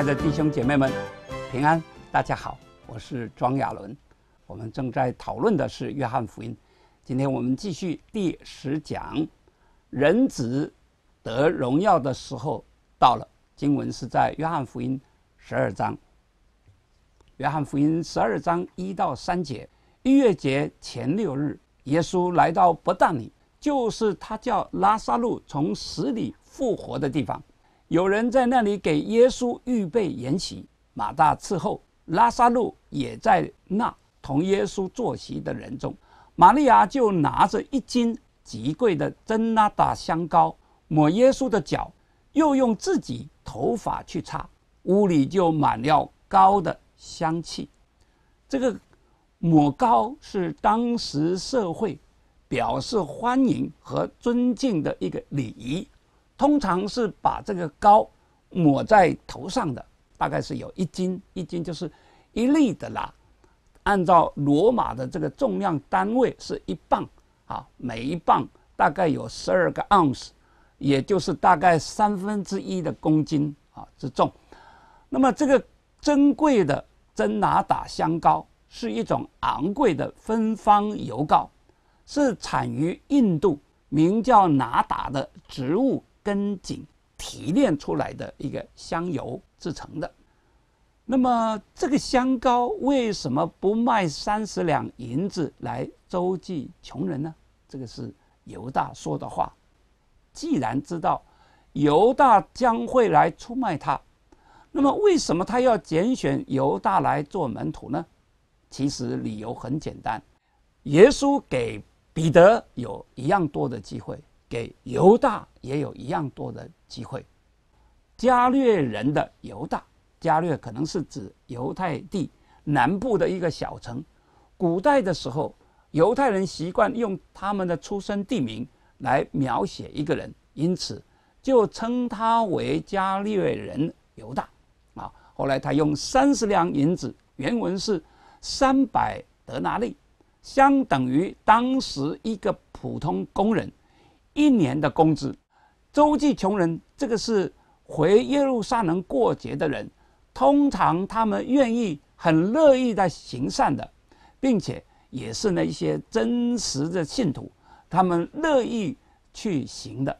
亲爱的弟兄姐妹们，平安！大家好，我是庄亚伦。我们正在讨论的是《约翰福音》，今天我们继续第十讲。人子得荣耀的时候到了。经文是在《约翰福音》十二章。《约翰福音》十二章一到三节：逾越节前六日，耶稣来到伯大尼，就是他叫拉萨路从死里复活的地方。有人在那里给耶稣预备筵席，马大伺候，拉萨路也在那同耶稣坐席的人中。玛利亚就拿着一斤极贵的真纳达香膏抹耶稣的脚，又用自己头发去擦，屋里就满了膏的香气。这个抹膏是当时社会表示欢迎和尊敬的一个礼仪。通常是把这个膏抹在头上的，大概是有一斤，一斤就是一粒的啦。按照罗马的这个重量单位是一磅，啊，每一磅大概有十二个盎司，也就是大概三分之一的公斤啊之重。那么这个珍贵的真拿打香膏是一种昂贵的芬芳油膏，是产于印度名叫拿打的植物。根茎提炼出来的一个香油制成的，那么这个香膏为什么不卖三十两银子来周济穷人呢？这个是犹大说的话。既然知道犹大将会来出卖他，那么为什么他要拣选犹大来做门徒呢？其实理由很简单，耶稣给彼得有一样多的机会。给犹大也有一样多的机会。加略人的犹大，加略可能是指犹太地南部的一个小城。古代的时候，犹太人习惯用他们的出生地名来描写一个人，因此就称他为加略人犹大。啊，后来他用三十两银子，原文是三百德纳利，相等于当时一个普通工人。一年的工资，周济穷人，这个是回耶路撒冷过节的人，通常他们愿意、很乐意在行善的，并且也是那一些真实的信徒，他们乐意去行的。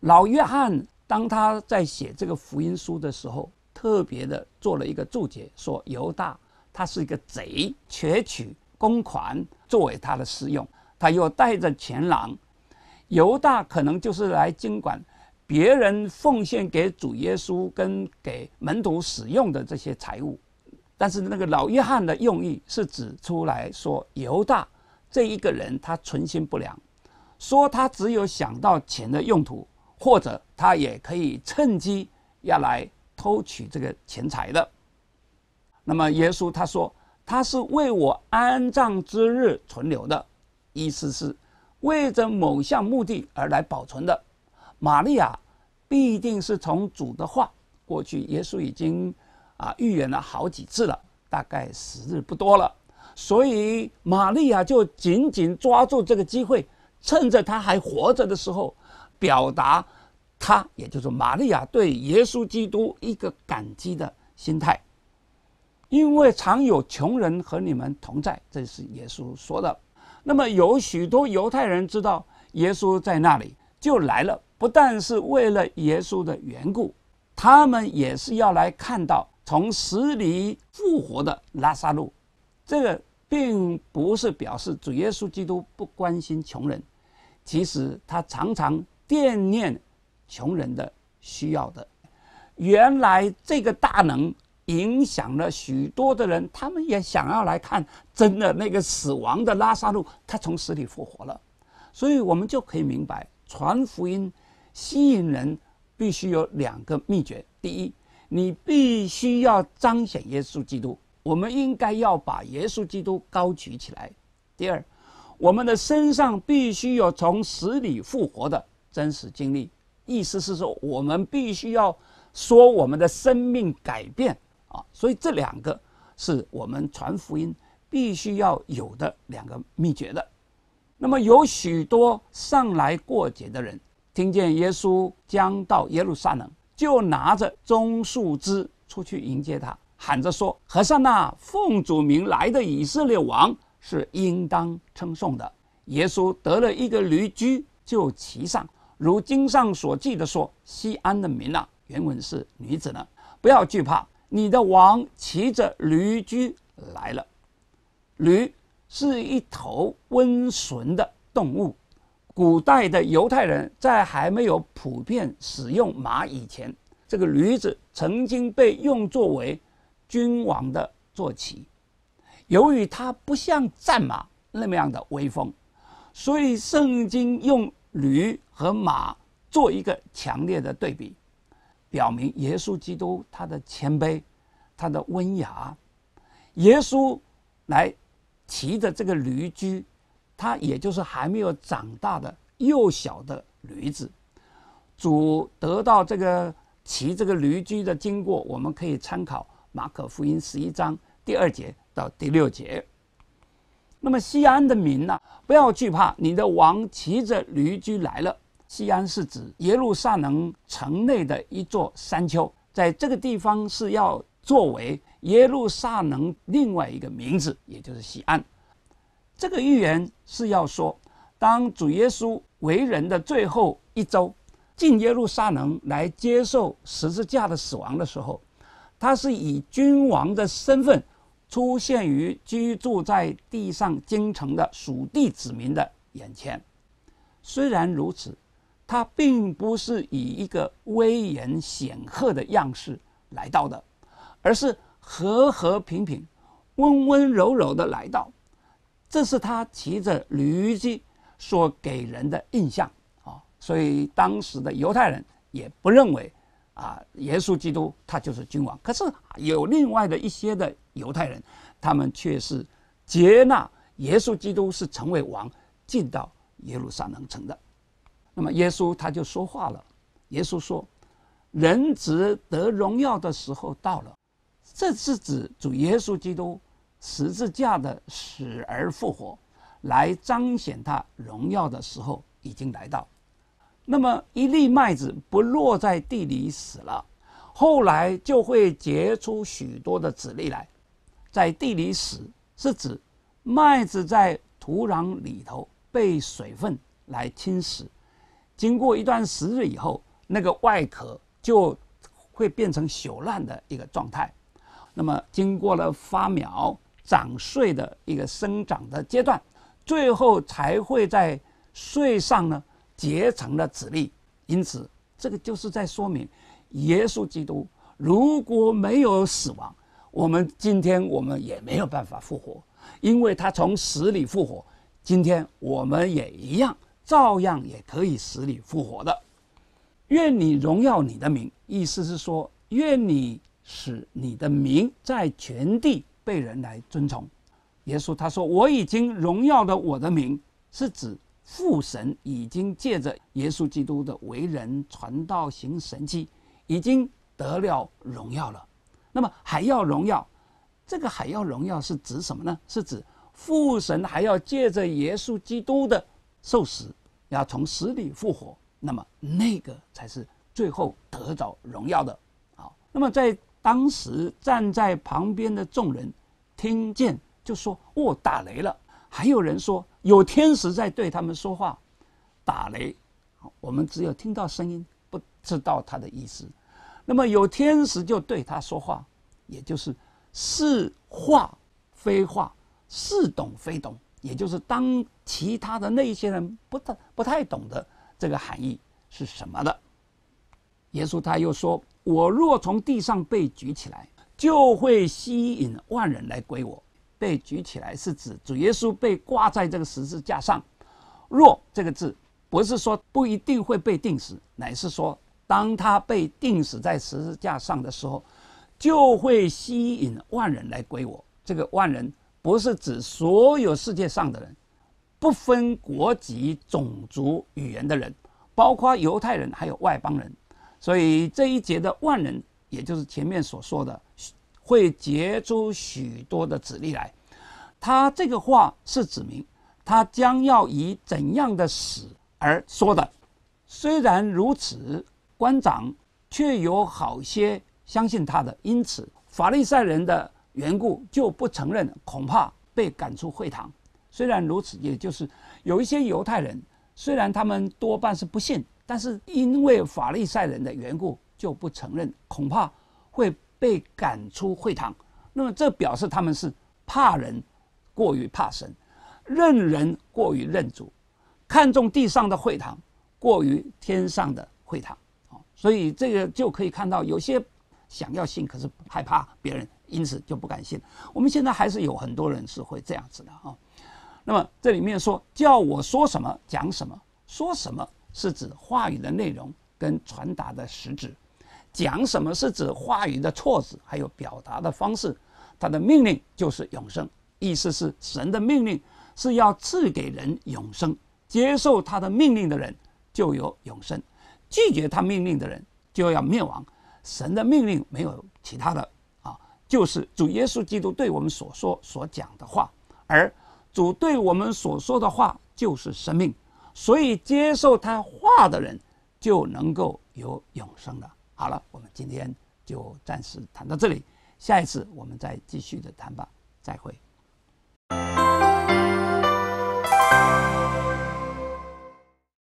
老约翰当他在写这个福音书的时候，特别的做了一个注解，说犹大他是一个贼，窃取公款作为他的私用，他又带着钱囊。犹大可能就是来经管别人奉献给主耶稣跟给门徒使用的这些财物，但是那个老约翰的用意是指出来说犹大这一个人他存心不良，说他只有想到钱的用途，或者他也可以趁机要来偷取这个钱财的。那么耶稣他说他是为我安葬之日存留的，意思是。为着某项目的而来保存的，玛利亚必定是从主的话，过去耶稣已经啊预言了好几次了，大概时日不多了，所以玛利亚就紧紧抓住这个机会，趁着他还活着的时候，表达他，也就是玛利亚对耶稣基督一个感激的心态，因为常有穷人和你们同在，这是耶稣说的。那么有许多犹太人知道耶稣在那里，就来了。不但是为了耶稣的缘故，他们也是要来看到从死里复活的拉萨路。这个并不是表示主耶稣基督不关心穷人，其实他常常惦念穷人的需要的。原来这个大能。影响了许多的人，他们也想要来看真的那个死亡的拉萨路，他从死里复活了。所以我们就可以明白，传福音吸引人必须有两个秘诀：第一，你必须要彰显耶稣基督；我们应该要把耶稣基督高举起来。第二，我们的身上必须有从死里复活的真实经历。意思是说，我们必须要说我们的生命改变。啊，所以这两个是我们传福音必须要有的两个秘诀的。那么有许多上来过节的人，听见耶稣将到耶路撒冷，就拿着棕树枝出去迎接他，喊着说：“和尚那奉主名来的以色列王，是应当称颂的。”耶稣得了一个驴驹，就骑上。如经上所记的说：“西安的民啊，原文是女子呢，不要惧怕。”你的王骑着驴驹来了，驴是一头温顺的动物。古代的犹太人在还没有普遍使用马以前，这个驴子曾经被用作为君王的坐骑。由于它不像战马那么样的威风，所以圣经用驴和马做一个强烈的对比。表明耶稣基督他的谦卑，他的温雅。耶稣来骑着这个驴驹，他也就是还没有长大的幼小的驴子。主得到这个骑这个驴驹的经过，我们可以参考马可福音十一章第二节到第六节。那么西安的民呢，不要惧怕，你的王骑着驴驹来了。西安是指耶路撒冷城内的一座山丘，在这个地方是要作为耶路撒冷另外一个名字，也就是西安。这个预言是要说，当主耶稣为人的最后一周，进耶路撒冷来接受十字架的死亡的时候，他是以君王的身份出现于居住在地上京城的属地子民的眼前。虽然如此。他并不是以一个威严显赫的样式来到的，而是和和平平、温温柔柔的来到，这是他骑着驴驹所给人的印象啊。所以当时的犹太人也不认为啊，耶稣基督他就是君王。可是有另外的一些的犹太人，他们却是接纳耶稣基督是成为王，进到耶路撒冷城的。那么耶稣他就说话了，耶稣说：“人值得荣耀的时候到了。”这是指主耶稣基督十字架的死而复活，来彰显他荣耀的时候已经来到。那么一粒麦子不落在地里死了，后来就会结出许多的籽粒来。在地里死是指麦子在土壤里头被水分来侵蚀。经过一段时日以后，那个外壳就会变成朽烂的一个状态。那么，经过了发苗、长穗的一个生长的阶段，最后才会在穗上呢结成了籽粒。因此，这个就是在说明：耶稣基督如果没有死亡，我们今天我们也没有办法复活，因为他从死里复活。今天我们也一样。照样也可以使你复活的。愿你荣耀你的名，意思是说，愿你使你的名在全地被人来尊崇。耶稣他说：“我已经荣耀的我的名，是指父神已经借着耶稣基督的为人传道行神迹，已经得了荣耀了。那么还要荣耀，这个还要荣耀是指什么呢？是指父神还要借着耶稣基督的受死。”要从死里复活，那么那个才是最后得到荣耀的。好，那么在当时站在旁边的众人听见就说：“哦，打雷了。”还有人说：“有天使在对他们说话，打雷。”我们只有听到声音，不知道他的意思。那么有天使就对他说话，也就是似话非话，似懂非懂。也就是当其他的那些人不太不太懂得这个含义是什么的，耶稣他又说：“我若从地上被举起来，就会吸引万人来归我。”被举起来是指主耶稣被挂在这个十字架上。若这个字不是说不一定会被定死，乃是说当他被定死在十字架上的时候，就会吸引万人来归我。这个万人。不是指所有世界上的人，不分国籍、种族、语言的人，包括犹太人还有外邦人。所以这一节的万人，也就是前面所说的，会结出许多的子粒来。他这个话是指明，他将要以怎样的死而说的。虽然如此，官长却有好些相信他的，因此法利赛人的。缘故就不承认，恐怕被赶出会堂。虽然如此，也就是有一些犹太人，虽然他们多半是不信，但是因为法利赛人的缘故就不承认，恐怕会被赶出会堂。那么这表示他们是怕人，过于怕神，认人过于认主，看重地上的会堂，过于天上的会堂。所以这个就可以看到，有些想要信，可是害怕别人。因此就不敢信。我们现在还是有很多人是会这样子的啊。那么这里面说叫我说什么讲什么说什么，是指话语的内容跟传达的实质；讲什么是指话语的措辞还有表达的方式。他的命令就是永生，意思是神的命令是要赐给人永生，接受他的命令的人就有永生，拒绝他命令的人就要灭亡。神的命令没有其他的。就是主耶稣基督对我们所说、所讲的话，而主对我们所说的话就是生命，所以接受他话的人就能够有永生了。好了，我们今天就暂时谈到这里，下一次我们再继续的谈吧。再会。